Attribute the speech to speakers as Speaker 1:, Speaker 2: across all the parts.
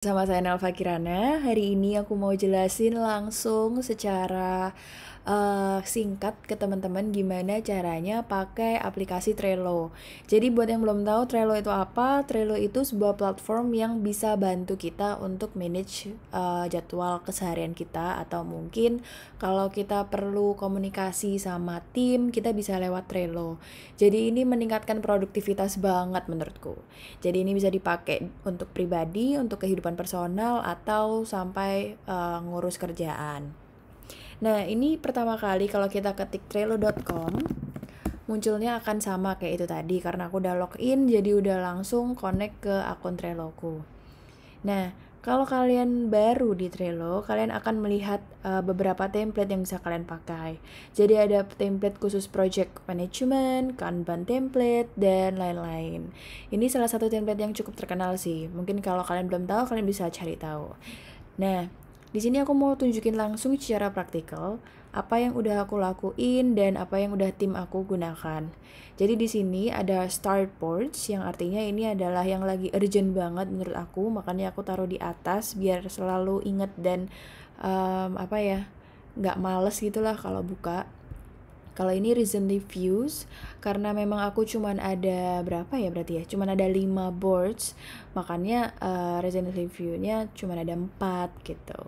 Speaker 1: Sama saya Nelva Kirana, hari ini aku mau jelasin langsung secara uh, singkat ke teman-teman gimana caranya pakai aplikasi Trello. Jadi buat yang belum tahu Trello itu apa, Trello itu sebuah platform yang bisa bantu kita untuk manage uh, jadwal keseharian kita atau mungkin kalau kita perlu komunikasi sama tim, kita bisa lewat Trello. Jadi ini meningkatkan produktivitas banget menurutku. Jadi ini bisa dipakai untuk pribadi, untuk kehidupan personal atau sampai uh, ngurus kerjaan. Nah, ini pertama kali kalau kita ketik trello.com munculnya akan sama kayak itu tadi karena aku udah login jadi udah langsung connect ke akun Trello ku. Nah, kalau kalian baru di Trello, kalian akan melihat uh, beberapa template yang bisa kalian pakai. Jadi ada template khusus project management, Kanban template, dan lain-lain. Ini salah satu template yang cukup terkenal sih. Mungkin kalau kalian belum tahu, kalian bisa cari tahu. Nah, di sini aku mau tunjukin langsung secara praktikal apa yang udah aku lakuin dan apa yang udah tim aku gunakan. Jadi di sini ada start porch yang artinya ini adalah yang lagi urgent banget menurut aku, makanya aku taruh di atas biar selalu inget dan um, apa ya nggak males gitulah kalau buka. Kalau ini recently views karena memang aku cuman ada berapa ya berarti ya? Cuman ada 5 boards. Makanya uh, eh, recently view-nya cuman ada 4 gitu.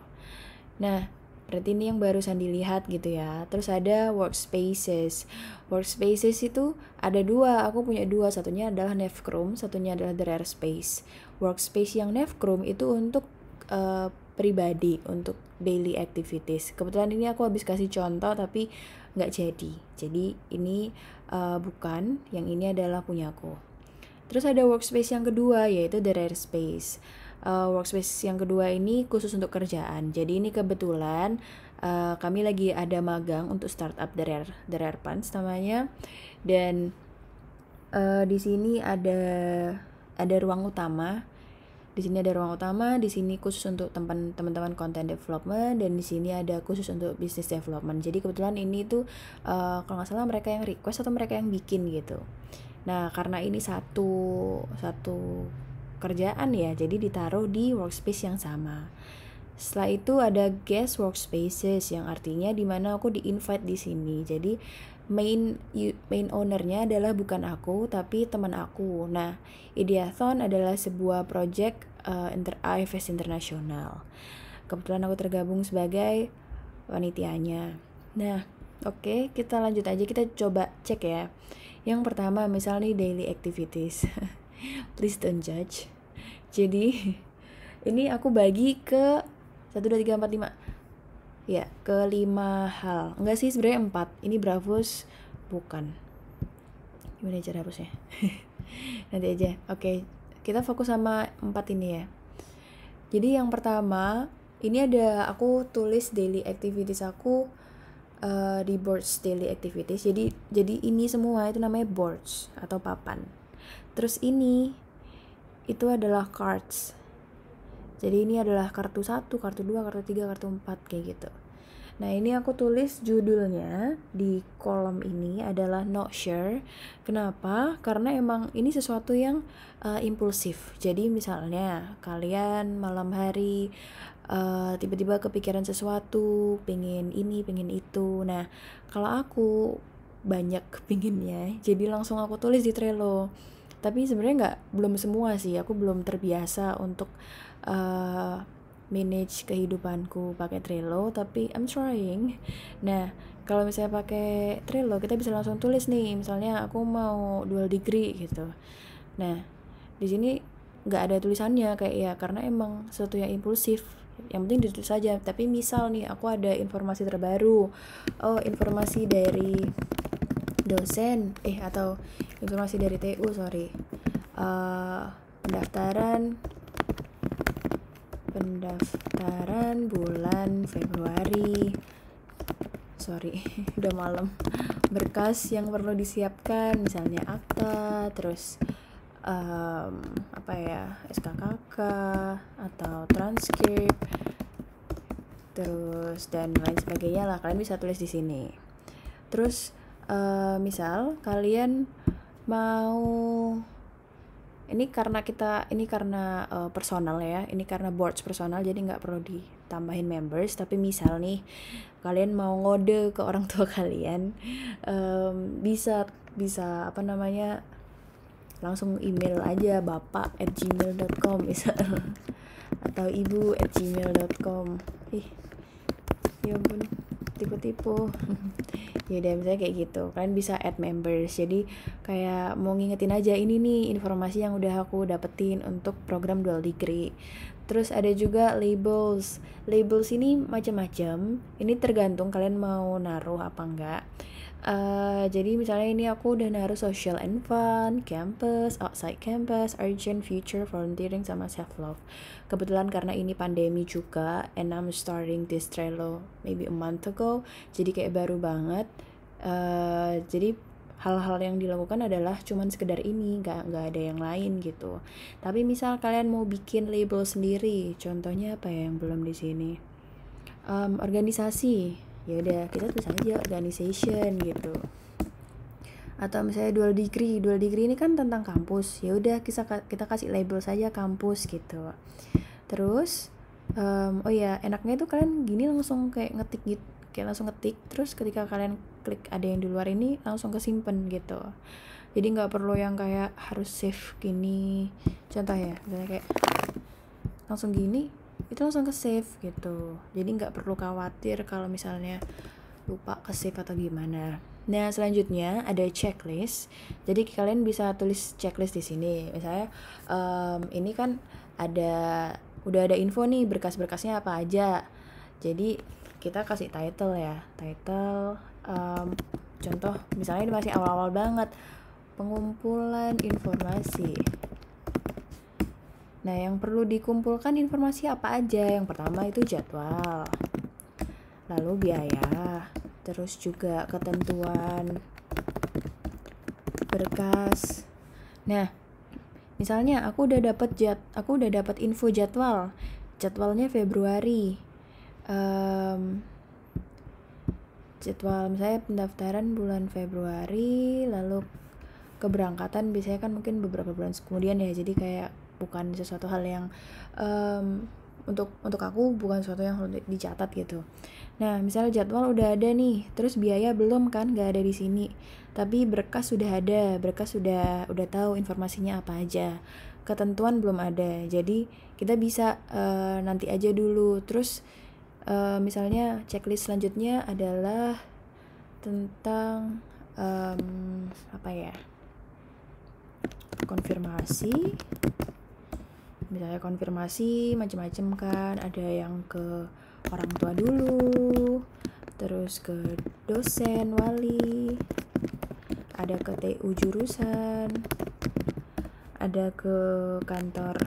Speaker 1: Nah, berarti ini yang barusan dilihat gitu ya. Terus ada workspaces. Workspaces itu ada dua, aku punya dua. Satunya adalah Nevchrome, satunya adalah The Rare Space. Workspace yang Nevchrome itu untuk uh, pribadi untuk daily activities. Kebetulan ini aku habis kasih contoh tapi nggak jadi. Jadi ini uh, bukan, yang ini adalah punyaku. Terus ada workspace yang kedua yaitu the rare space uh, workspace yang kedua ini khusus untuk kerjaan. Jadi ini kebetulan uh, kami lagi ada magang untuk startup The Rare Pants namanya dan uh, di sini ada ada ruang utama. Di sini ada ruang utama, di sini khusus untuk teman-teman content development dan di sini ada khusus untuk business development. Jadi kebetulan ini tuh uh, kalau nggak salah mereka yang request atau mereka yang bikin gitu. Nah, karena ini satu satu pekerjaan ya, jadi ditaruh di workspace yang sama. Setelah itu ada guest workspaces yang artinya di mana aku di invite di sini. Jadi main main ownernya adalah bukan aku tapi teman aku. Nah, Ideathon adalah sebuah project uh, inter IFS internasional. Kebetulan aku tergabung sebagai panitianya. Nah, Oke, okay, kita lanjut aja. Kita coba cek ya. Yang pertama, misalnya daily activities. please don't judge jadi ini aku bagi ke satu dua tiga empat lima ya ke lima hal enggak sih sebenarnya empat ini bravos bukan gimana ya cara hapusnya nanti aja oke okay. kita fokus sama empat ini ya jadi yang pertama ini ada aku tulis daily activities aku uh, di boards daily activities jadi jadi ini semua itu namanya boards atau papan Terus ini itu adalah cards. Jadi ini adalah kartu 1, kartu 2, kartu 3, kartu 4 kayak gitu. Nah, ini aku tulis judulnya di kolom ini adalah not sure. Kenapa? Karena emang ini sesuatu yang uh, impulsif. Jadi misalnya kalian malam hari tiba eh, tiba-tiba kepikiran sesuatu, pengen ini, pengen itu. Nah, kalau aku banyak kepinginnya, jadi langsung aku tulis di Trello tapi sebenarnya nggak belum semua sih aku belum terbiasa untuk uh, manage kehidupanku pakai Trello tapi I'm trying nah kalau misalnya pakai Trello kita bisa langsung tulis nih misalnya aku mau dual degree gitu nah di sini nggak ada tulisannya kayak ya karena emang sesuatu yang impulsif yang penting ditulis saja tapi misal nih aku ada informasi terbaru oh informasi dari dosen eh atau informasi dari TU sorry uh, pendaftaran pendaftaran bulan Februari sorry udah malam berkas yang perlu disiapkan misalnya akta terus um, apa ya SKKK atau transkrip terus dan lain sebagainya lah kalian bisa tulis di sini terus uh, misal kalian mau ini karena kita ini karena uh, personal ya ini karena boards personal jadi nggak perlu ditambahin members tapi misal nih kalian mau ngode ke orang tua kalian um, bisa bisa apa namanya langsung email aja bapak at gmail.com misal atau ibu at gmail.com ih ya ampun tipu-tipu ya udah misalnya kayak gitu kalian bisa add members jadi kayak mau ngingetin aja ini nih informasi yang udah aku dapetin untuk program dual degree terus ada juga labels labels ini macam-macam ini tergantung kalian mau naruh apa enggak Eh, jadi misalnya ini aku udah naruh social and fun, campus, outside campus, urgent, future, volunteering, sama self love. Kebetulan karena ini pandemi juga, and I'm starting this Trello maybe a month ago, jadi kayak baru banget. Uh, jadi hal-hal yang dilakukan adalah cuman sekedar ini, gak gak ada yang lain gitu. Tapi misal kalian mau bikin label sendiri, contohnya apa ya yang belum di sini? Um, organisasi ya udah kita tulis aja organization gitu atau misalnya dual degree dual degree ini kan tentang kampus ya udah kita kita kasih label saja kampus gitu terus um, oh ya enaknya itu kalian gini langsung kayak ngetik gitu kayak langsung ngetik terus ketika kalian klik ada yang di luar ini langsung kesimpan gitu jadi nggak perlu yang kayak harus save gini contoh ya kayak langsung gini itu langsung ke save gitu jadi nggak perlu khawatir kalau misalnya lupa ke save atau gimana nah selanjutnya ada checklist jadi kalian bisa tulis checklist di sini misalnya um, ini kan ada udah ada info nih berkas-berkasnya apa aja jadi kita kasih title ya title um, contoh misalnya ini masih awal-awal banget pengumpulan informasi Nah, yang perlu dikumpulkan informasi apa aja? Yang pertama itu jadwal. Lalu biaya, terus juga ketentuan berkas. Nah, misalnya aku udah dapat jad aku udah dapat info jadwal. Jadwalnya Februari. Um, jadwal saya pendaftaran bulan Februari lalu keberangkatan biasanya kan mungkin beberapa bulan kemudian ya jadi kayak bukan sesuatu hal yang um, untuk untuk aku bukan sesuatu yang harus dicatat gitu. Nah, misalnya jadwal udah ada nih, terus biaya belum kan nggak ada di sini. Tapi berkas sudah ada, berkas sudah udah tahu informasinya apa aja. Ketentuan belum ada. Jadi kita bisa uh, nanti aja dulu. Terus uh, misalnya checklist selanjutnya adalah tentang um, apa ya? konfirmasi misalnya konfirmasi macam-macam kan ada yang ke orang tua dulu terus ke dosen wali ada ke TU jurusan ada ke kantor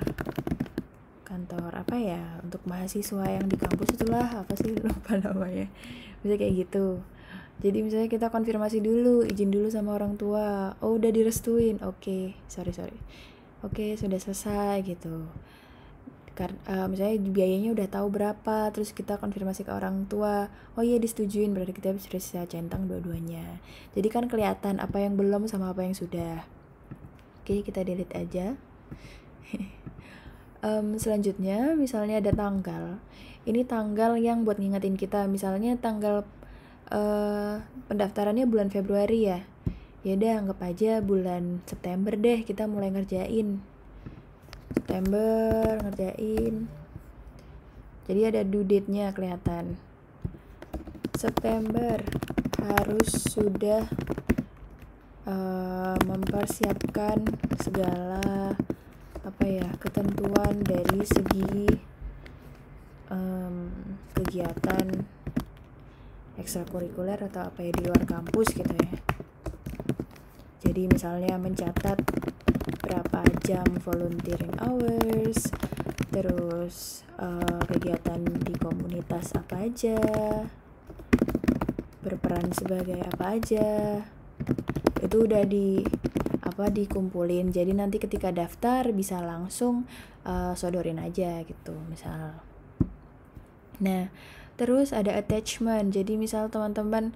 Speaker 1: kantor apa ya untuk mahasiswa yang di kampus itulah apa sih lupa namanya bisa kayak gitu jadi misalnya kita konfirmasi dulu izin dulu sama orang tua oh udah direstuin oke okay. sorry sorry oke okay, sudah selesai gitu karena uh, misalnya biayanya udah tahu berapa terus kita konfirmasi ke orang tua oh iya disetujuin berarti kita sudah bisa centang dua-duanya jadi kan kelihatan apa yang belum sama apa yang sudah oke okay, kita delete aja um, selanjutnya misalnya ada tanggal ini tanggal yang buat ngingetin kita misalnya tanggal uh, pendaftarannya bulan Februari ya ya Yaudah anggap aja bulan September deh kita mulai ngerjain. September ngerjain. Jadi ada due date-nya kelihatan. September harus sudah uh, mempersiapkan segala apa ya ketentuan dari segi um, kegiatan ekstrakurikuler atau apa ya di luar kampus gitu ya jadi misalnya mencatat berapa jam volunteering hours, terus uh, kegiatan di komunitas apa aja, berperan sebagai apa aja. Itu udah di apa dikumpulin. Jadi nanti ketika daftar bisa langsung uh, sodorin aja gitu, misal. Nah, terus ada attachment. Jadi misal teman-teman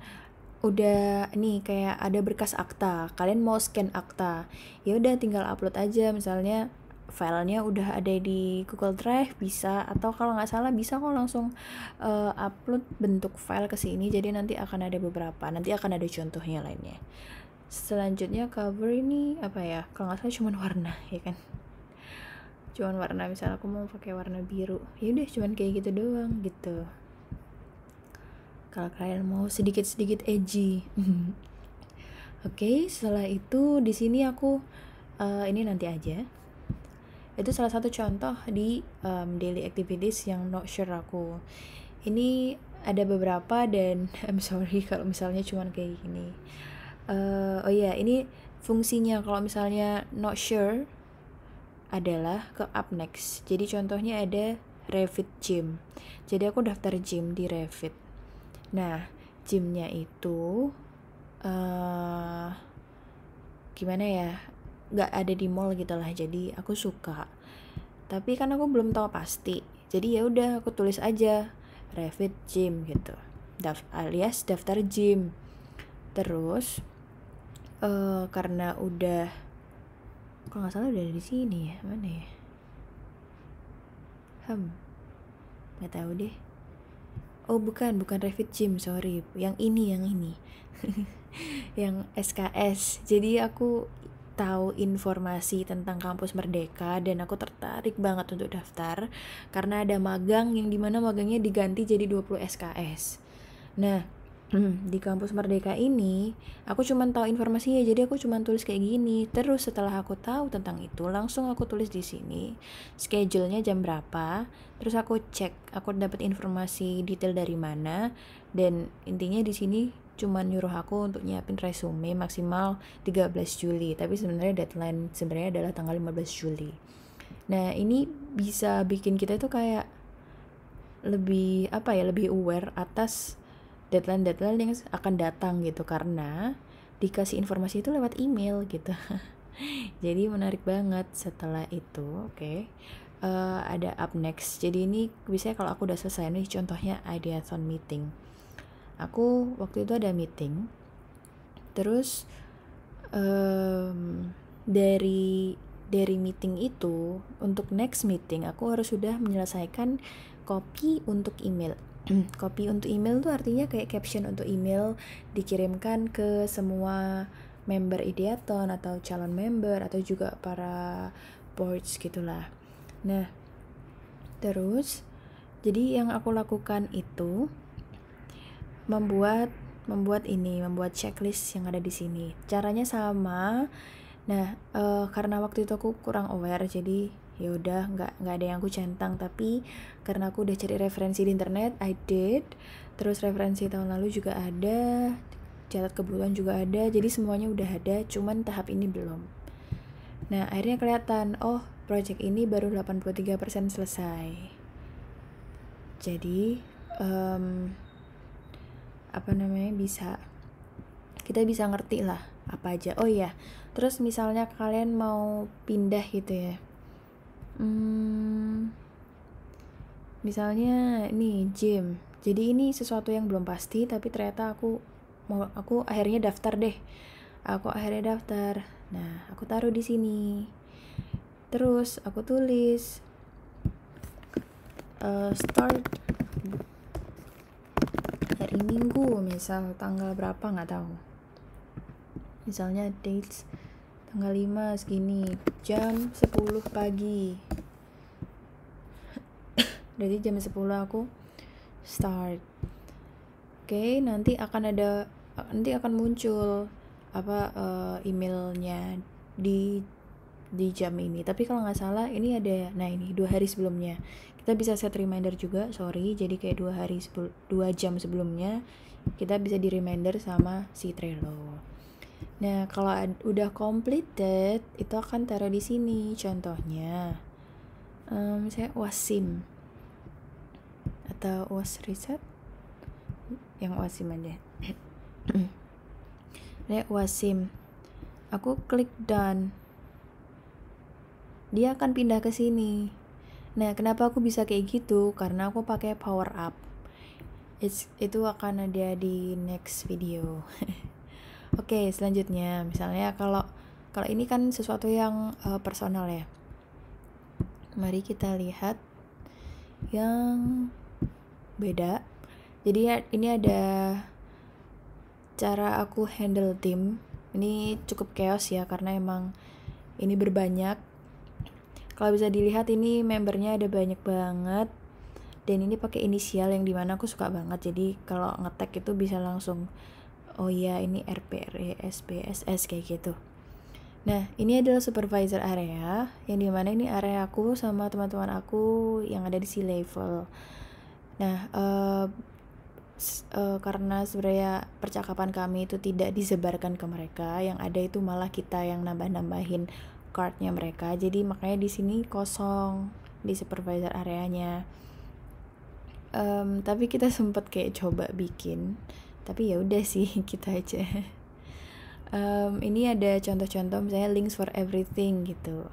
Speaker 1: udah nih kayak ada berkas akta kalian mau scan akta ya udah tinggal upload aja misalnya filenya udah ada di Google Drive bisa atau kalau nggak salah bisa kok langsung uh, upload bentuk file ke sini jadi nanti akan ada beberapa nanti akan ada contohnya lainnya selanjutnya cover ini apa ya kalau nggak salah cuma warna ya kan cuman warna misalnya aku mau pakai warna biru ya udah cuman kayak gitu doang gitu kalau kalian mau sedikit-sedikit edgy. Oke, okay, setelah itu di sini aku uh, ini nanti aja. Itu salah satu contoh di um, daily activities yang not sure aku. Ini ada beberapa dan I'm sorry kalau misalnya cuman kayak gini. Uh, oh iya, yeah, ini fungsinya kalau misalnya not sure adalah ke up next. Jadi contohnya ada Revit Gym. Jadi aku daftar gym di Revit Nah, gymnya itu uh, gimana ya? Gak ada di mall gitu lah, Jadi aku suka. Tapi kan aku belum tahu pasti. Jadi ya udah aku tulis aja Revit Gym gitu. Daf alias daftar gym. Terus uh, karena udah kalau nggak salah udah di sini ya mana ya? Hmm, nggak tahu deh oh bukan bukan Revit Gym sorry yang ini yang ini yang SKS jadi aku tahu informasi tentang kampus Merdeka dan aku tertarik banget untuk daftar karena ada magang yang dimana magangnya diganti jadi 20 SKS. Nah, Hmm, di kampus Merdeka ini, aku cuma tahu informasinya, jadi aku cuma tulis kayak gini. Terus setelah aku tahu tentang itu, langsung aku tulis di sini schedule-nya jam berapa. Terus aku cek, aku dapat informasi detail dari mana dan intinya di sini cuma nyuruh aku untuk nyiapin resume maksimal 13 Juli, tapi sebenarnya deadline sebenarnya adalah tanggal 15 Juli. Nah, ini bisa bikin kita itu kayak lebih apa ya, lebih aware atas deadline-deadline yang akan datang gitu karena dikasih informasi itu lewat email gitu. Jadi menarik banget setelah itu, oke. Okay. Uh, eh, ada up next. Jadi ini biasanya kalau aku udah selesai nih contohnya ideathon meeting. Aku waktu itu ada meeting. Terus um, dari dari meeting itu untuk next meeting aku harus sudah menyelesaikan copy untuk email copy hmm, untuk email tuh artinya kayak caption untuk email dikirimkan ke semua member ideaton atau calon member atau juga para boards gitulah. Nah, terus jadi yang aku lakukan itu membuat membuat ini, membuat checklist yang ada di sini. Caranya sama. Nah, e, karena waktu itu aku kurang aware jadi ya udah nggak nggak ada yang aku centang tapi karena aku udah cari referensi di internet I did terus referensi tahun lalu juga ada catat kebutuhan juga ada jadi semuanya udah ada cuman tahap ini belum nah akhirnya kelihatan oh project ini baru 83% selesai jadi um, apa namanya bisa kita bisa ngerti lah apa aja oh iya terus misalnya kalian mau pindah gitu ya Hmm, misalnya nih gym. Jadi ini sesuatu yang belum pasti tapi ternyata aku mau aku akhirnya daftar deh. Aku akhirnya daftar. Nah, aku taruh di sini. Terus aku tulis uh, start hari Minggu misal tanggal berapa nggak tahu. Misalnya dates tanggal 5 segini jam 10 pagi jadi jam 10 aku start oke okay, nanti akan ada nanti akan muncul apa uh, emailnya di di jam ini tapi kalau nggak salah ini ada nah ini dua hari sebelumnya kita bisa set reminder juga sorry jadi kayak dua hari sebul dua jam sebelumnya kita bisa di reminder sama si Trello Nah, kalau udah completed, itu akan taruh di sini. Contohnya, um, saya wasim atau was reset yang wasim aja. nah wasim. Aku klik done. Dia akan pindah ke sini. Nah, kenapa aku bisa kayak gitu? Karena aku pakai power up. It's, itu akan ada di next video. Oke, selanjutnya misalnya kalau kalau ini kan sesuatu yang uh, personal ya. Mari kita lihat yang beda. Jadi ya, ini ada cara aku handle tim. Ini cukup chaos ya karena emang ini berbanyak. Kalau bisa dilihat ini membernya ada banyak banget dan ini pakai inisial yang dimana aku suka banget jadi kalau ngetek itu bisa langsung oh iya ini RPR, SPSS kayak gitu. Nah, ini adalah supervisor area yang dimana ini area aku sama teman-teman aku yang ada di C level. Nah, uh, uh, karena sebenarnya percakapan kami itu tidak disebarkan ke mereka, yang ada itu malah kita yang nambah-nambahin cardnya mereka. Jadi makanya di sini kosong di supervisor areanya. Um, tapi kita sempat kayak coba bikin tapi ya udah sih kita gitu aja um, ini ada contoh-contoh misalnya links for everything gitu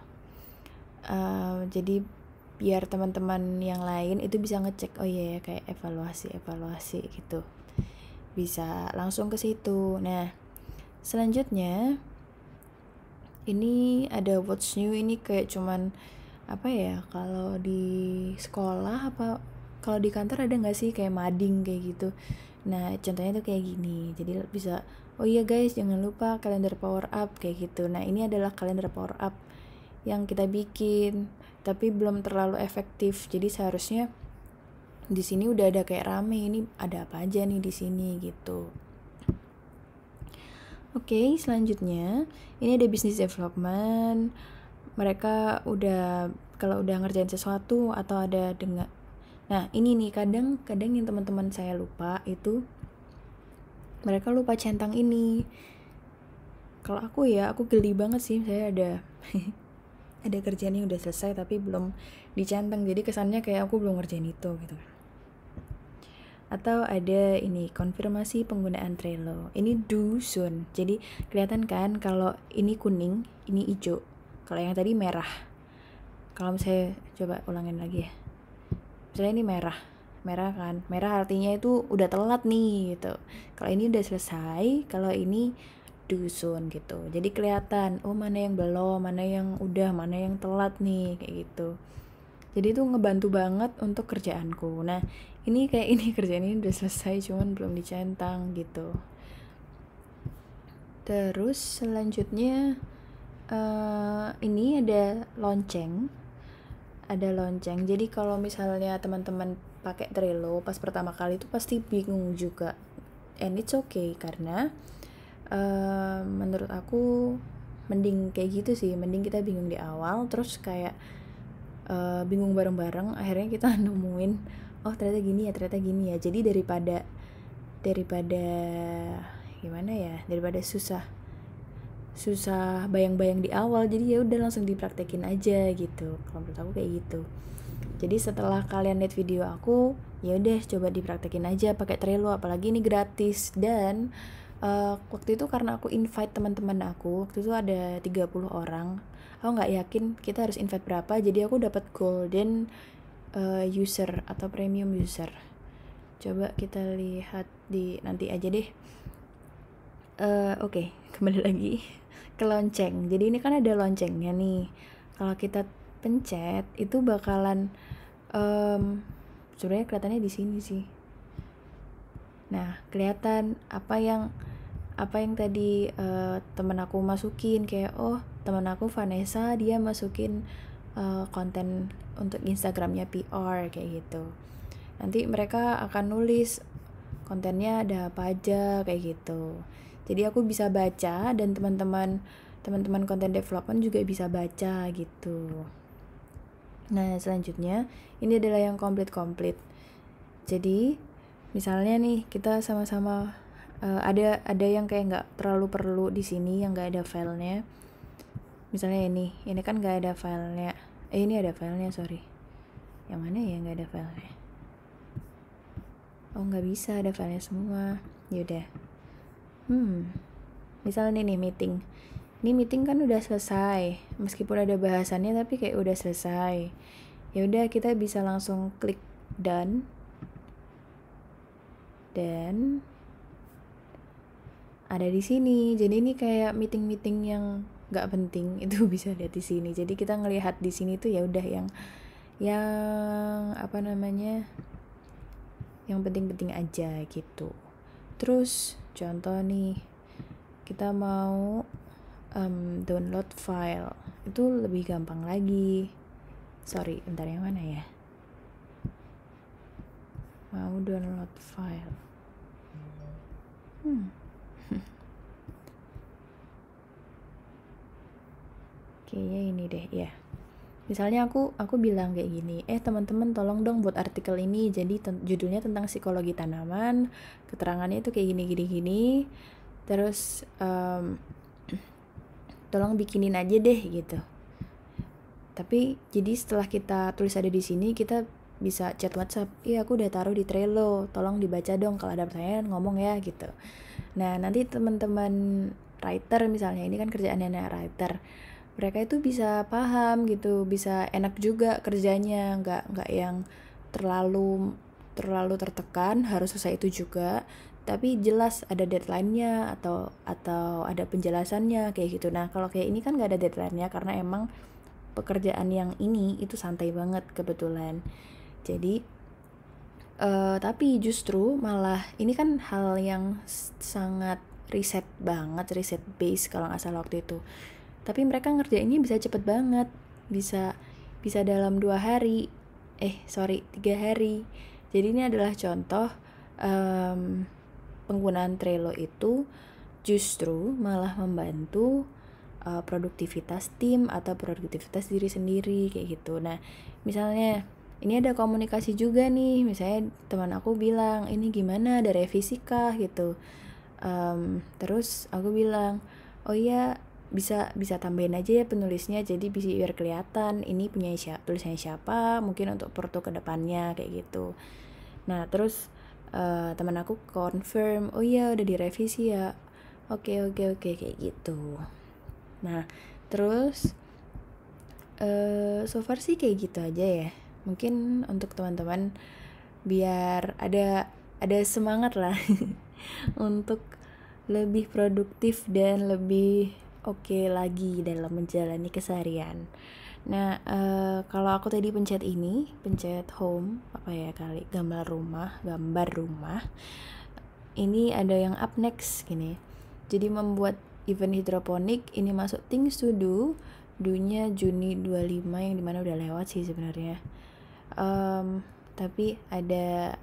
Speaker 1: um, jadi biar teman-teman yang lain itu bisa ngecek oh iya yeah, kayak evaluasi evaluasi gitu bisa langsung ke situ nah selanjutnya ini ada what's new ini kayak cuman apa ya kalau di sekolah apa kalau di kantor ada nggak sih kayak mading kayak gitu Nah, contohnya itu kayak gini. Jadi bisa, oh iya guys, jangan lupa kalender power up kayak gitu. Nah, ini adalah kalender power up yang kita bikin, tapi belum terlalu efektif. Jadi seharusnya di sini udah ada kayak rame ini ada apa aja nih di sini gitu. Oke, okay, selanjutnya ini ada business development. Mereka udah kalau udah ngerjain sesuatu atau ada dengan Nah, ini nih kadang-kadang yang teman-teman saya lupa itu mereka lupa centang ini. Kalau aku ya, aku geli banget sih saya ada ada kerjaan yang udah selesai tapi belum dicentang. Jadi kesannya kayak aku belum ngerjain itu gitu Atau ada ini konfirmasi penggunaan Trello. Ini do soon. Jadi kelihatan kan kalau ini kuning, ini hijau. Kalau yang tadi merah. Kalau saya coba ulangin lagi ya misalnya ini merah merah kan merah artinya itu udah telat nih gitu kalau ini udah selesai kalau ini dusun gitu jadi kelihatan oh mana yang belum mana yang udah mana yang telat nih kayak gitu jadi itu ngebantu banget untuk kerjaanku nah ini kayak ini kerjaan ini udah selesai cuman belum dicentang gitu terus selanjutnya uh, ini ada lonceng ada lonceng. Jadi kalau misalnya teman-teman pakai Trello pas pertama kali itu pasti bingung juga. And it's okay karena uh, menurut aku mending kayak gitu sih. Mending kita bingung di awal terus kayak uh, bingung bareng-bareng akhirnya kita nemuin oh ternyata gini ya, ternyata gini ya. Jadi daripada daripada gimana ya? Daripada susah susah bayang-bayang di awal jadi ya udah langsung dipraktekin aja gitu kalau menurut aku kayak gitu jadi setelah kalian lihat video aku ya udah coba dipraktekin aja pakai Trello apalagi ini gratis dan uh, waktu itu karena aku invite teman-teman aku waktu itu ada 30 orang aku nggak yakin kita harus invite berapa jadi aku dapat golden uh, user atau premium user coba kita lihat di nanti aja deh uh, oke okay, kembali lagi ke lonceng. Jadi ini kan ada loncengnya nih. Kalau kita pencet itu bakalan um, sebenarnya kelihatannya di sini sih. Nah, kelihatan apa yang apa yang tadi uh, temen aku masukin kayak oh teman aku Vanessa dia masukin uh, konten untuk Instagramnya PR kayak gitu nanti mereka akan nulis kontennya ada apa aja kayak gitu jadi aku bisa baca dan teman-teman teman-teman content development juga bisa baca gitu nah selanjutnya ini adalah yang komplit komplit jadi misalnya nih kita sama-sama uh, ada ada yang kayak nggak terlalu perlu di sini yang nggak ada filenya misalnya ini ini kan nggak ada filenya eh ini ada filenya sorry yang mana ya nggak ada filenya oh nggak bisa ada filenya semua yaudah hmm, misalnya nih meeting. Ini meeting kan udah selesai, meskipun ada bahasannya tapi kayak udah selesai. Ya udah kita bisa langsung klik done. Dan ada di sini. Jadi ini kayak meeting-meeting yang nggak penting itu bisa lihat di sini. Jadi kita ngelihat di sini tuh ya udah yang yang apa namanya? yang penting-penting aja gitu. Terus contoh nih kita mau um, download file itu lebih gampang lagi. Sorry, bentar yang mana ya? Mau download file. Hmm. Kayaknya ini deh ya. Misalnya aku aku bilang kayak gini, eh teman-teman tolong dong buat artikel ini. Jadi ten judulnya tentang psikologi tanaman, keterangannya itu kayak gini gini gini. Terus um, tolong bikinin aja deh gitu. Tapi jadi setelah kita tulis ada di sini, kita bisa chat WhatsApp. Iya, aku udah taruh di Trello. Tolong dibaca dong kalau ada pertanyaan ngomong ya gitu. Nah, nanti teman-teman writer misalnya ini kan kerjaannya writer mereka itu bisa paham gitu bisa enak juga kerjanya nggak nggak yang terlalu terlalu tertekan harus selesai itu juga tapi jelas ada deadline-nya atau atau ada penjelasannya kayak gitu. Nah, kalau kayak ini kan nggak ada deadline-nya karena emang pekerjaan yang ini itu santai banget kebetulan. Jadi uh, tapi justru malah ini kan hal yang sangat riset banget, riset base kalau nggak salah waktu itu tapi mereka ngerjainnya bisa cepet banget bisa bisa dalam dua hari eh sorry tiga hari jadi ini adalah contoh um, penggunaan Trello itu justru malah membantu uh, produktivitas tim atau produktivitas diri sendiri kayak gitu nah misalnya ini ada komunikasi juga nih misalnya teman aku bilang ini gimana ada revisi kah gitu um, terus aku bilang oh iya bisa bisa tambahin aja ya penulisnya jadi bisa biar kelihatan ini punya siapa tulisannya siapa mungkin untuk porto kedepannya kayak gitu nah terus uh, teman aku confirm oh iya udah direvisi ya oke okay, oke okay, oke okay, kayak gitu nah terus uh, so far sih kayak gitu aja ya mungkin untuk teman-teman biar ada ada semangat lah untuk lebih produktif dan lebih oke lagi dalam menjalani keseharian. Nah, uh, kalau aku tadi pencet ini, pencet home, apa ya kali, gambar rumah, gambar rumah. Ini ada yang up next gini. Jadi membuat event hidroponik ini masuk things to do dunia Juni 25 yang dimana udah lewat sih sebenarnya. Um, tapi ada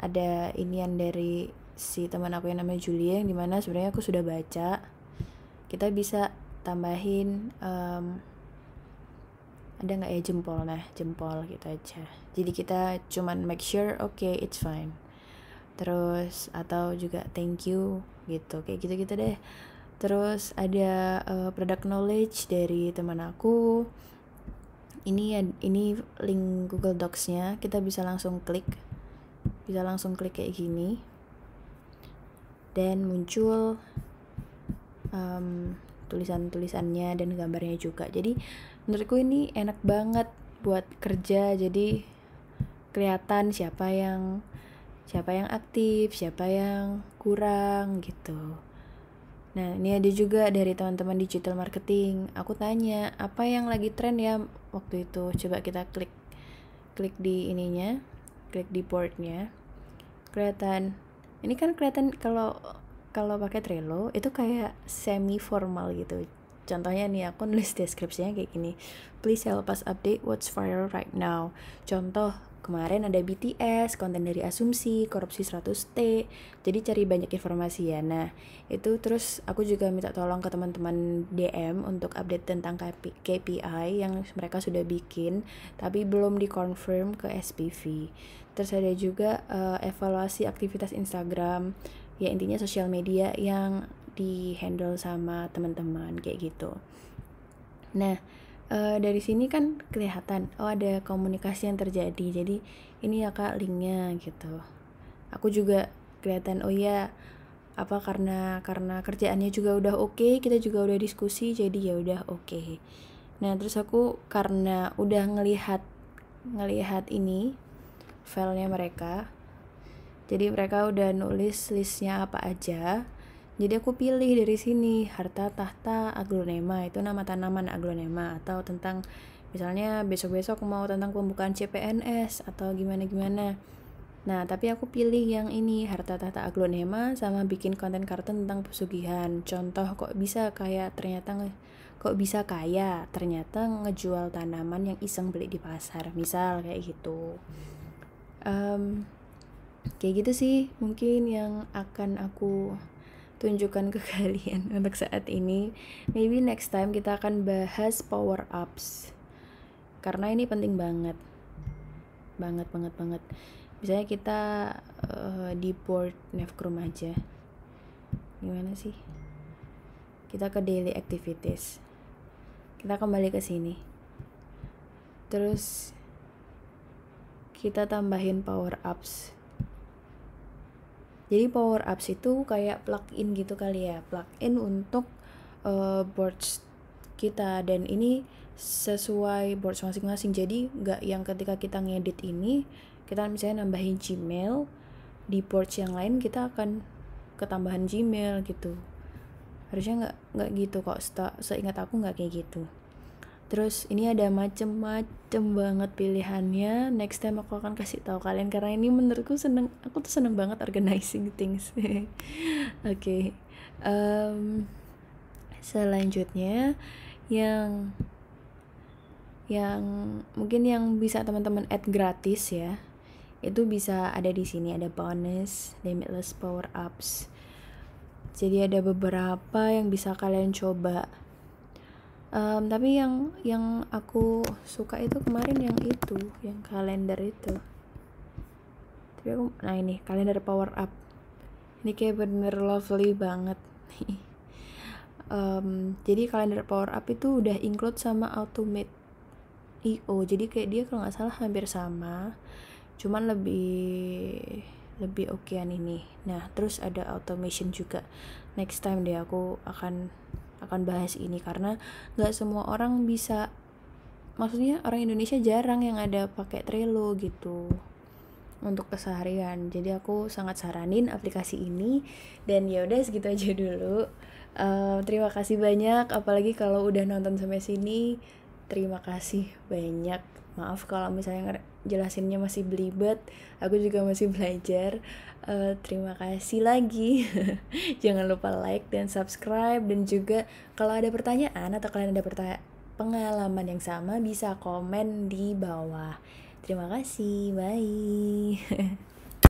Speaker 1: ada inian dari si teman aku yang namanya Julia yang dimana sebenarnya aku sudah baca kita bisa tambahin um, ada nggak ya jempol nah jempol gitu aja jadi kita cuman make sure oke okay, it's fine terus atau juga thank you gitu kayak gitu gitu deh terus ada uh, product knowledge dari teman aku ini ya ini link Google Docs-nya kita bisa langsung klik bisa langsung klik kayak gini dan muncul um, tulisan-tulisannya dan gambarnya juga jadi menurutku ini enak banget buat kerja jadi kelihatan siapa yang siapa yang aktif siapa yang kurang gitu nah ini ada juga dari teman-teman digital marketing aku tanya apa yang lagi tren ya waktu itu coba kita klik klik di ininya klik di boardnya kelihatan ini kan kelihatan kalau kalau pakai Trello itu kayak semi formal gitu Contohnya nih aku nulis deskripsinya kayak gini. Please help us update what's viral right now. Contoh kemarin ada BTS, konten dari Asumsi, korupsi 100T. Jadi cari banyak informasi ya. Nah, itu terus aku juga minta tolong ke teman-teman DM untuk update tentang KPI yang mereka sudah bikin tapi belum dikonfirm ke SPV terus ada juga uh, evaluasi aktivitas Instagram ya intinya sosial media yang di handle sama teman-teman kayak gitu nah uh, dari sini kan kelihatan oh ada komunikasi yang terjadi jadi ini ya kak linknya gitu aku juga kelihatan oh ya apa karena karena kerjaannya juga udah oke okay, kita juga udah diskusi jadi ya udah oke okay. nah terus aku karena udah ngelihat ngelihat ini filenya mereka jadi mereka udah nulis listnya apa aja jadi aku pilih dari sini harta tahta aglonema itu nama tanaman aglonema atau tentang misalnya besok-besok mau tentang pembukaan CPNS atau gimana-gimana nah tapi aku pilih yang ini harta tahta aglonema sama bikin konten kartun tentang pesugihan contoh kok bisa kayak ternyata kok bisa kaya ternyata ngejual tanaman yang iseng beli di pasar misal kayak gitu um, kayak gitu sih mungkin yang akan aku tunjukkan ke kalian untuk saat ini maybe next time kita akan bahas power ups karena ini penting banget banget banget banget misalnya kita uh, di port nevkrum aja gimana sih kita ke daily activities kita kembali ke sini terus kita tambahin power ups jadi power ups itu kayak plugin gitu kali ya plugin untuk uh, boards kita dan ini sesuai boards masing-masing jadi nggak yang ketika kita ngedit ini kita kan misalnya nambahin Gmail di boards yang lain kita akan ketambahan Gmail gitu harusnya nggak nggak gitu kok seingat aku nggak kayak gitu Terus ini ada macem-macem banget pilihannya. Next time aku akan kasih tahu kalian karena ini menurutku seneng. Aku tuh seneng banget organizing things. Oke. okay. Um, selanjutnya yang yang mungkin yang bisa teman-teman add gratis ya. Itu bisa ada di sini ada bonus, limitless power ups. Jadi ada beberapa yang bisa kalian coba um, tapi yang yang aku suka itu kemarin yang itu yang kalender itu tapi aku nah ini kalender power up ini kayak bener lovely banget um, jadi kalender power up itu udah include sama automate io jadi kayak dia kalau nggak salah hampir sama cuman lebih lebih okean ini nah terus ada automation juga next time deh aku akan akan bahas ini karena nggak semua orang bisa maksudnya orang Indonesia jarang yang ada pakai Trello gitu untuk keseharian jadi aku sangat saranin aplikasi ini dan ya udah segitu aja dulu uh, terima kasih banyak apalagi kalau udah nonton sampai sini terima kasih banyak maaf kalau misalnya jelasinnya masih belibet aku juga masih belajar uh, terima kasih lagi jangan lupa like dan subscribe dan juga kalau ada pertanyaan atau kalian ada pertanyaan pengalaman yang sama bisa komen di bawah terima kasih bye